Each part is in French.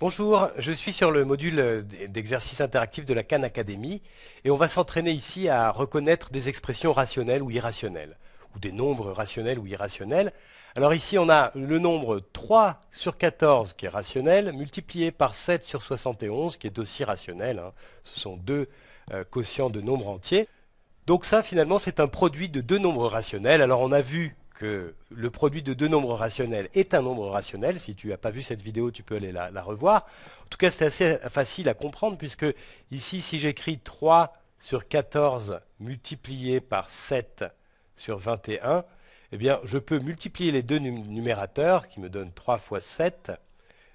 Bonjour, je suis sur le module euh, d'exercice interactif de la Khan Academy et on va s'entraîner ici à reconnaître des expressions rationnelles ou irrationnelles, ou des nombres rationnels ou irrationnels. Alors ici on a le nombre 3 sur 14 qui est rationnel, multiplié par 7 sur 71 qui est aussi rationnel, hein. ce sont deux euh, quotients de nombres entiers. Donc ça finalement c'est un produit de deux nombres rationnels, alors on a vu que le produit de deux nombres rationnels est un nombre rationnel. Si tu n'as pas vu cette vidéo, tu peux aller la, revoir. En tout cas, c'est assez facile à comprendre puisque ici, si j'écris 3 sur 14 multiplié par 7 sur 21, eh bien, je peux multiplier les deux numérateurs qui me donnent 3 fois 7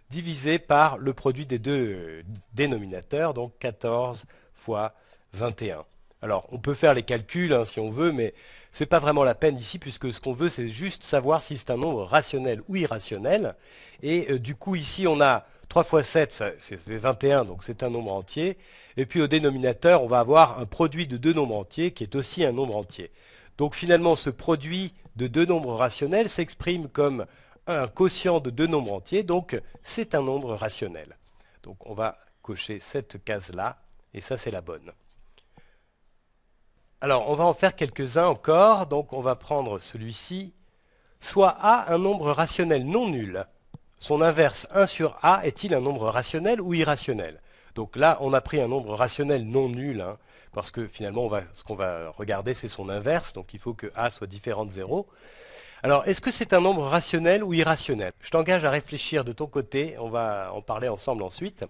divisé par le produit des deux euh, dénominateurs, donc 14 fois 21. Alors, on peut faire les calculs hein, si on veut, mais ce n'est pas vraiment la peine ici puisque ce qu'on veut c'est juste savoir si c'est un nombre rationnel ou irrationnel. Et euh, du coup ici on a 3 fois 7 c'est 21 donc c'est un nombre entier. Et puis au dénominateur on va avoir un produit de deux nombres entiers qui est aussi un nombre entier. Donc finalement ce produit de deux nombres rationnels s'exprime comme un quotient de deux nombres entiers donc c'est un nombre rationnel. Donc on va cocher cette case là et ça c'est la bonne. Alors, on va en faire quelques-uns encore. Donc, on va prendre celui-ci. Soit A, un nombre rationnel non nul. Son inverse 1 sur A est-il un nombre rationnel ou irrationnel Donc là, on a pris un nombre rationnel non nul, hein, parce que finalement, ce qu'on va regarder, c'est son inverse. Donc, il faut que A soit différent de 0. Alors, est-ce que c'est un nombre rationnel ou irrationnel Je t'engage à réfléchir de ton côté. On va en parler ensemble ensuite.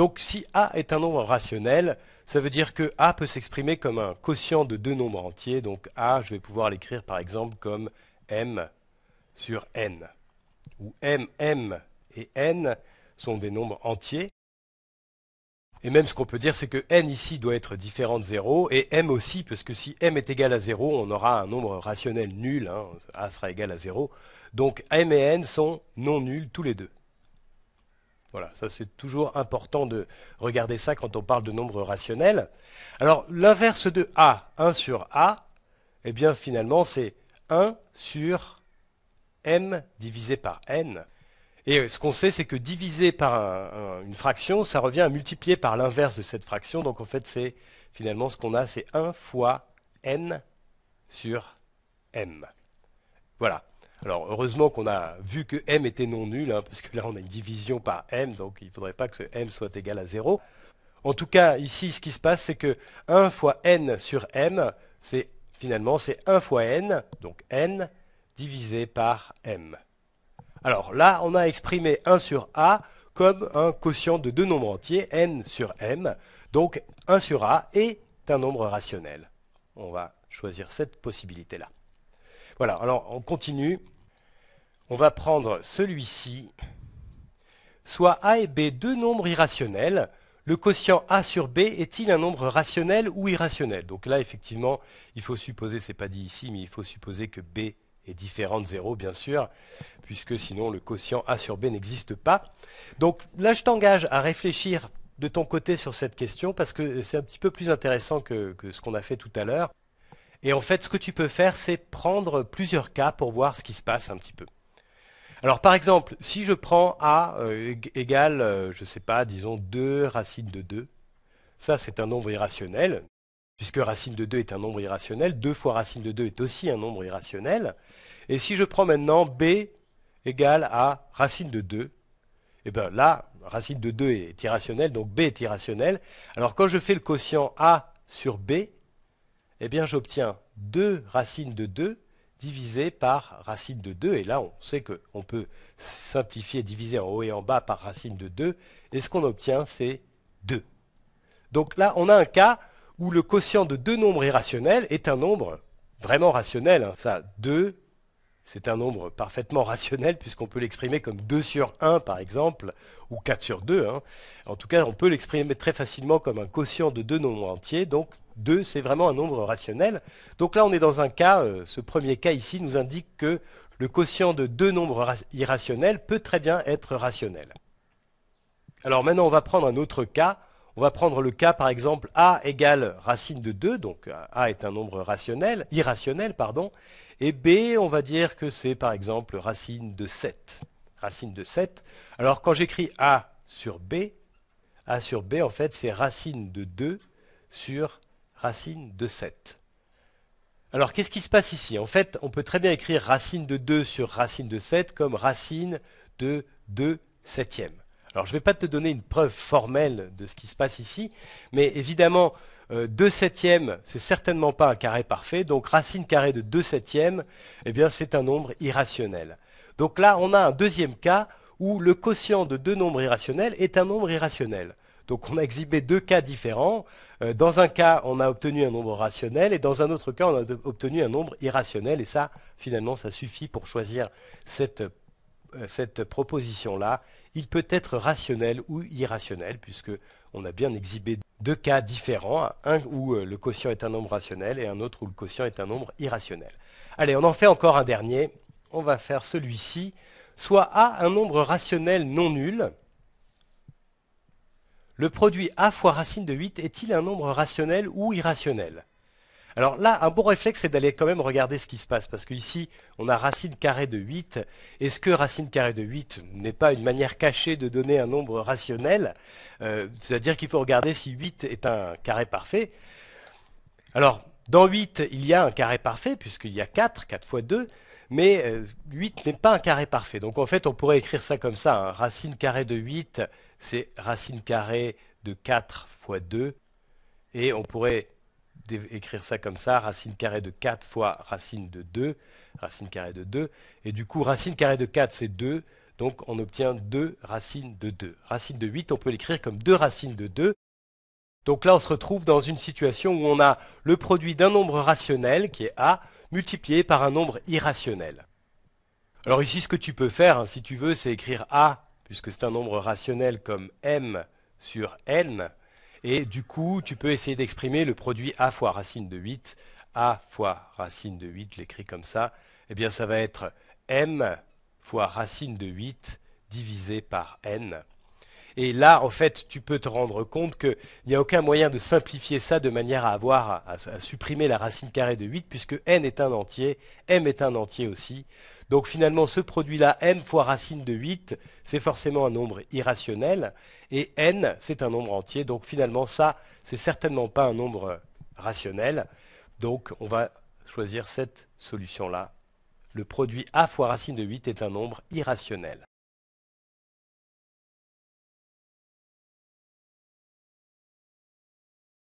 Donc si A est un nombre rationnel, ça veut dire que A peut s'exprimer comme un quotient de deux nombres entiers. Donc A, je vais pouvoir l'écrire par exemple comme M sur N, où M, M et N sont des nombres entiers. Et même ce qu'on peut dire, c'est que n ici doit être différent de 0, et m aussi, parce que si m est égal à 0, on aura un nombre rationnel nul, hein. a sera égal à 0. Donc m et n sont non nuls tous les deux. Voilà, ça c'est toujours important de regarder ça quand on parle de nombres rationnels. Alors l'inverse de A, 1 sur A, et eh bien finalement c'est 1 sur M divisé par N. Et euh, ce qu'on sait, c'est que diviser par une fraction, ça revient à multiplier par l'inverse de cette fraction. Donc en fait, c'est finalement ce qu'on a, c'est 1 fois N sur M. Voilà. Alors heureusement qu'on a vu que m était non nul, hein, parce que là on a une division par m, donc il ne faudrait pas que ce m soit égal à 0. En tout cas, ici, ce qui se passe, c'est que 1 fois n sur m, c'est finalement c'est 1 fois n, donc n, divisé par m. Alors là, on a exprimé 1 sur a comme un quotient de deux nombres entiers, n sur m. Donc 1 sur a est un nombre rationnel. On va choisir cette possibilité-là. Voilà, alors on continue. On va prendre celui-ci. Soit A et B deux nombres irrationnels. Le quotient A sur B est-il un nombre rationnel ou irrationnel Donc là, effectivement, il faut supposer, c'est pas dit ici, mais il faut supposer que B est différent de 0, bien sûr, puisque sinon le quotient A sur B n'existe pas. Donc là, je t'engage à réfléchir de ton côté sur cette question, parce que c'est un petit peu plus intéressant que ce qu'on a fait tout à l'heure. Et en fait, ce que tu peux faire, c'est prendre plusieurs cas pour voir ce qui se passe un petit peu. Alors par exemple, si je prends A euh, égale, euh, je ne sais pas, disons 2 racine de 2, ça c'est un nombre irrationnel, puisque racine de 2 est un nombre irrationnel, 2 fois racine de 2 est aussi un nombre irrationnel. Et si je prends maintenant B égale à racine de 2, et eh bien là, racine de 2 est irrationnelle, donc B est irrationnel. Alors quand je fais le quotient A sur B, eh bien j'obtiens 2 racines de 2 divisé par racine de 2. Et là, on sait qu'on peut simplifier, diviser en haut et en bas par racine de 2. Et ce qu'on obtient, c'est 2. Donc là, on a un cas où le quotient de deux nombres irrationnels est un nombre vraiment rationnel. Hein. Ça, 2 c'est un nombre parfaitement rationnel puisqu'on peut l'exprimer comme 2 sur 1 par exemple, ou 4 sur 2. Hein. En tout cas, on peut l'exprimer très facilement comme un quotient de deux nombres entiers, donc 2 c'est vraiment un nombre rationnel. Donc là on est dans un cas, euh, ce premier cas ici nous indique que le quotient de deux nombres irrationnels peut très bien être rationnel. Alors maintenant on va prendre un autre cas on va prendre le cas, par exemple, a égale racine de 2, donc a est un nombre rationnel, irrationnel, pardon, et b, on va dire que c'est, par exemple, racine de 7. Racine de 7. Alors, quand j'écris a sur b, a sur b, en fait, c'est racine de 2 sur racine de 7. Alors, qu'est-ce qui se passe ici En fait, on peut très bien écrire racine de 2 sur racine de 7 comme racine de 2 septième alors je ne vais pas te donner une preuve formelle de ce qui se passe ici, mais évidemment, 2 2 ce n'est certainement pas un carré parfait, donc racine carrée de 2 septième, eh bien c'est un nombre irrationnel. Donc là, on a un deuxième cas où le quotient de deux nombres irrationnels est un nombre irrationnel. Donc on a exhibé deux cas différents. Euh, dans un cas, on a obtenu un nombre rationnel et dans un autre cas, on a obtenu un nombre irrationnel. Et ça, finalement, ça suffit pour choisir cette euh, cette proposition-là, il peut être rationnel ou irrationnel, puisque on a bien exhibé deux cas différents, un où euh, le quotient est un nombre rationnel et un autre où le quotient est un nombre irrationnel. Allez, on en fait encore un dernier. On va faire celui-ci. Soit A, un nombre rationnel non nul. Le produit A fois racine de 8 est-il un nombre rationnel ou irrationnel alors là, un bon réflexe, c'est d'aller quand même regarder ce qui se passe, parce qu'ici, on a racine carrée de 8. Est-ce que racine carrée de 8 n'est pas une manière cachée de donner un nombre rationnel euh, C'est-à-dire qu'il faut regarder si 8 est un carré parfait. Alors, dans 8, il y a un carré parfait, puisqu'il y a 4, 4 fois 2, mais 8 euh, n'est pas un carré parfait. Donc en fait, on pourrait écrire ça comme ça, hein. racine carrée de 8, c'est racine carrée de 4 fois 2, et on pourrait écrire ça comme ça, racine carrée de 4 fois racine de 2, racine carrée de 2. Et du coup, racine carrée de 4, c'est 2. Donc on obtient 2 racines de 2. Racine de 8, on peut l'écrire comme 2 racines de 2. Donc là, on se retrouve dans une situation où on a le produit d'un nombre rationnel, qui est A, multiplié par un nombre irrationnel. Alors ici, ce que tu peux faire, hein, si tu veux, c'est écrire A, puisque c'est un nombre rationnel, comme M sur N, et du coup, tu peux essayer d'exprimer le produit a fois racine de 8. a fois racine de 8, je l'écris comme ça. Eh bien, ça va être m fois racine de 8 divisé par n. Et là, en fait, tu peux te rendre compte qu'il n'y a aucun moyen de simplifier ça de manière à avoir à, supprimer la racine carrée de 8, puisque n est un entier, m est un entier aussi. Donc finalement, ce produit-là, m fois racine de 8, c'est forcément un nombre irrationnel, et n, c'est un nombre entier. Donc finalement, ça, c'est certainement pas un nombre rationnel. Donc on va choisir cette solution-là. Le produit a fois racine de 8 est un nombre irrationnel.